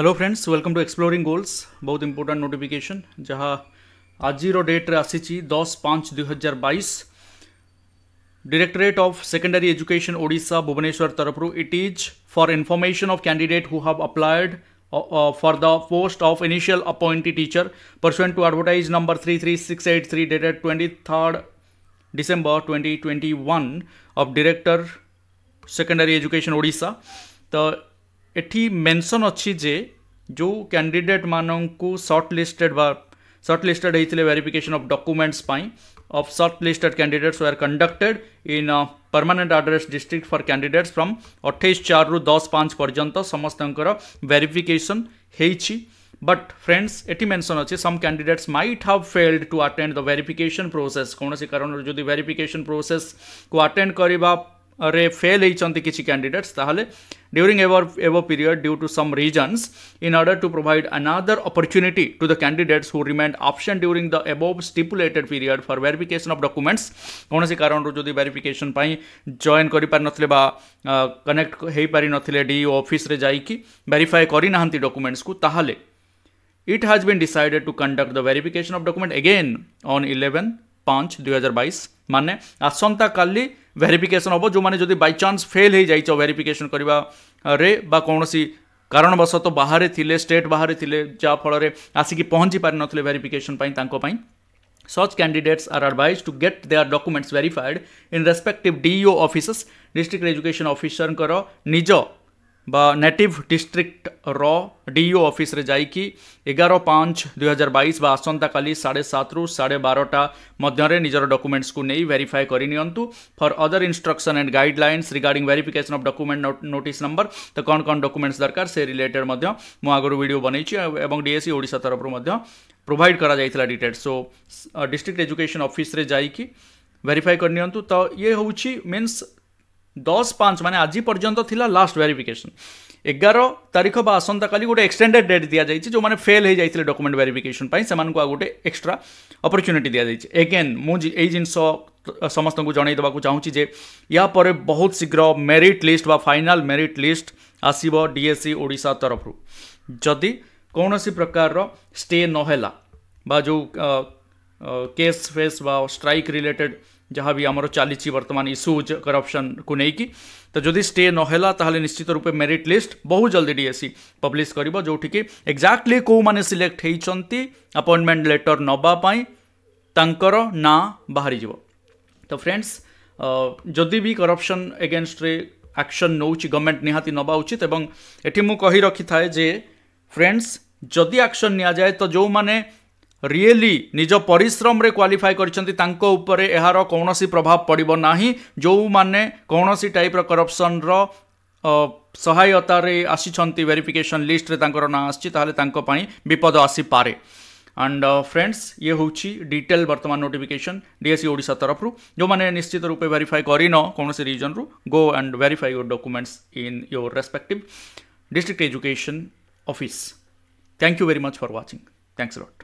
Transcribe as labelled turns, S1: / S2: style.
S1: hello friends welcome to exploring goals बहुत important notification जहाँ आज डेट्रे आसी दस पाँच दुई हजार डायरेक्टरेट ऑफ सेकेंडरी एजुकेशन ओडा भुवनेश्वर तरफ it is for information of candidate who have applied for the post of initial appointed teacher person to advertise number three three six eight three dated twenty third December twenty twenty one of director secondary education Odisha तो एटी मेनसन अच्छी जे जो candidate मानक shirt listed होते verification of documents of short shortlisted candidates were conducted in permanent address district for candidates from अठाई चार रु दस पाँच पर्यंत समस्त वेरिफिकेशन हो बट फ्रेंड्स एटी मेनसन अच्छे some candidates might have failed to आटेड द वेरिफिकेशन प्रोसेस कौन सी कारण जो वेरिफिकेशन प्रोसेस को आटेड करवा ରେ ଫେଲ୍ ହେଇଛନ୍ତି କିଛି କ୍ୟାଣ୍ଡିଡେଟ୍ସ ତାହେଲେ during ever ever period due to some reasons in order to provide another opportunity to the candidates who remained absent during the above stipulated period for verification of documents କୌଣସି କାରଣରୁ ଯଦି verification ପାଇଁ join କରିପାରିନଥିଲେ ବା connect ହୋଇପାରିନଥିଲେ D ଅଫିସରେ ଯାଇକି verify କରିନାହାନ୍ତି ଡକୁମେଣ୍ଟସକୁ ତାହେଲେ it has been decided to conduct the verification of document again on 11 5 2022 ମାନେ ଆସନ୍ତାକାଲି ভেরিফিকেসন হব যে যদি বাই চান্স ফেল হয়ে যাইছ ভেরিফিকেসন করার বা কৌশি কারণবশত বাহারে থিলে স্টেট বাহারে থিলে যা ফলরে আসিকি পৌঁছি পারি নথিলে ভেরিফিকেসন পাই তাঙ্ক পাই Such candidates are advised to get their documents verified in respective DEO offices, district education officer निज व नेटिव डिस्ट्रिक्ट रॉ डीयू ऑफिस रे जाकि एगार पाँच दुई हजार बैश बा आसंताकाली साढ़े सत्रु साढ़े बारटा मध्य निजर डॉक्यूमेंट्स को नहीं भेरीफाए करनी for other instruction and guidelines regarding verification of document notice number तो कौन कौन डॉक्यूमेंट्स दरकार से रिलेटेड मुगर भिड बनई डीएससी ओडा तरफ प्रोभाइड कर details so district education office जाकि भेरीफाए करनी तो ये हूँ मीन्स दस पाँच मान आज पर्यटन थी लास्ट भेरिफिकेसन एगार तारीख बा आसंता का गोटे एक्सटेडेड डेट दि जाए जो मैंने फेल हो जाते डकुमेंट भेरिफिकेसन से गोटे एक्सट्रा अपरच्युनिटी दि जाए एगेन मुझे यही जिनस समस्त को जनईदे चाहूँगी यापर बहुत शीघ्र मेरीट लिस्ट व फाइनाल मेरीट लिस्ट आसव डीएससी ओडा तरफ जदि कौन प्रकार स्टे नाला जो केस फेस व स्ट्राइक रिलेटेड ଯାହା ବି ଆମର ଚାଲିଛି ବର୍ତ୍ତମାନ ଇସ୍ୟୁଜ୍ କରପ୍ସନ୍କୁ ନେଇକି ତ ଯଦି ଷ୍ଟେ ନହେଲା ତାହେଲେ ନିଶ୍ଚିତ ରୂପେ ମେରିଟ୍ ଲିଷ୍ଟ ବହୁ ଜଲ୍ଦି ଡିଏସି ପବ୍ଲିଶ କରିବ ଯେଉଁଠିକି ଏକ୍ଜାକ୍ଟଲି କେଉଁମାନେ ସିଲେକ୍ଟ ହେଇଛନ୍ତି ଆପଏଣ୍ଟମେଣ୍ଟ ଲେଟର୍ ନେବା ପାଇଁ ତାଙ୍କର ନାଁ ବାହାରିଯିବ ତ ଫ୍ରେଣ୍ଡସ୍ ଯଦି ବି କରପ୍ସନ୍ ଏଗେନଷ୍ଟରେ ଆକ୍ସନ୍ ନେଉଛି ଗଭର୍ଣ୍ଣମେଣ୍ଟ ନିହାତି ନେବା ଉଚିତ ଏବଂ ଏଠି ମୁଁ କହି ରଖିଥାଏ ଯେ ଫ୍ରେଣ୍ଡସ୍ ଯଦି ଆକ୍ସନ୍ ନିଆଯାଏ ତ ଯେଉଁମାନେ रियली निज पिश्रम क्वाफाए करते यार कौन प्रभाव पड़े ना जो मैंने कौन सी टाइप करपसन र सहायत आसी वेरिफिकेशन लिस्ट में ना आई विपद आसी पारे एंड फ्रेंड्स ये हूँ डिटेल वर्तमान नोटिफिकेशन डीएससी ओडा तरफ जो मैंने निश्चित रूप वेरीफाए कर कौन से रिजन रु go and verify your documents in your respective district education office thank you very much for watching thanks lot